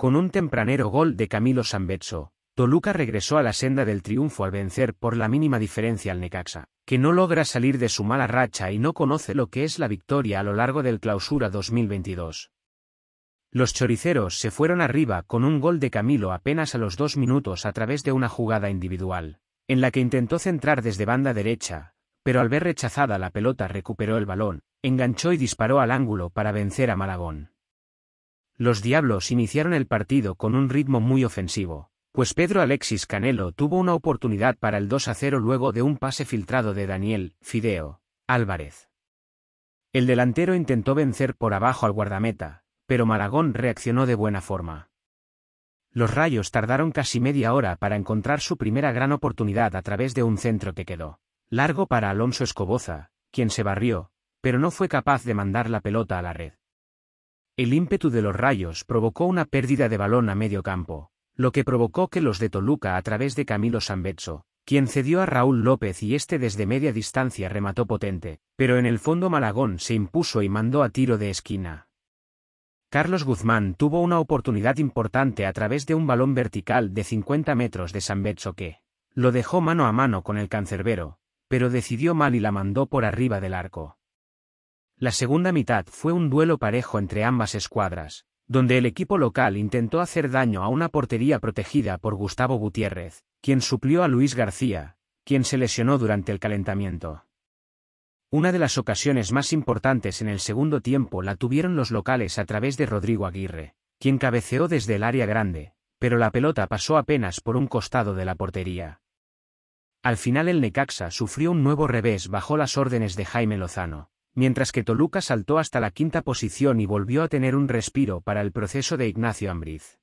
Con un tempranero gol de Camilo Sambetso, Toluca regresó a la senda del triunfo al vencer por la mínima diferencia al Necaxa, que no logra salir de su mala racha y no conoce lo que es la victoria a lo largo del clausura 2022. Los choriceros se fueron arriba con un gol de Camilo apenas a los dos minutos a través de una jugada individual, en la que intentó centrar desde banda derecha, pero al ver rechazada la pelota recuperó el balón, enganchó y disparó al ángulo para vencer a Malagón. Los Diablos iniciaron el partido con un ritmo muy ofensivo, pues Pedro Alexis Canelo tuvo una oportunidad para el 2 a 0 luego de un pase filtrado de Daniel Fideo Álvarez. El delantero intentó vencer por abajo al guardameta, pero Maragón reaccionó de buena forma. Los Rayos tardaron casi media hora para encontrar su primera gran oportunidad a través de un centro que quedó largo para Alonso Escoboza, quien se barrió, pero no fue capaz de mandar la pelota a la red. El ímpetu de los rayos provocó una pérdida de balón a medio campo, lo que provocó que los de Toluca a través de Camilo Sambetso, quien cedió a Raúl López y este desde media distancia remató potente, pero en el fondo Malagón se impuso y mandó a tiro de esquina. Carlos Guzmán tuvo una oportunidad importante a través de un balón vertical de 50 metros de Sambetso que lo dejó mano a mano con el cancerbero, pero decidió mal y la mandó por arriba del arco. La segunda mitad fue un duelo parejo entre ambas escuadras, donde el equipo local intentó hacer daño a una portería protegida por Gustavo Gutiérrez, quien suplió a Luis García, quien se lesionó durante el calentamiento. Una de las ocasiones más importantes en el segundo tiempo la tuvieron los locales a través de Rodrigo Aguirre, quien cabeceó desde el área grande, pero la pelota pasó apenas por un costado de la portería. Al final el Necaxa sufrió un nuevo revés bajo las órdenes de Jaime Lozano, mientras que Toluca saltó hasta la quinta posición y volvió a tener un respiro para el proceso de Ignacio Ambriz.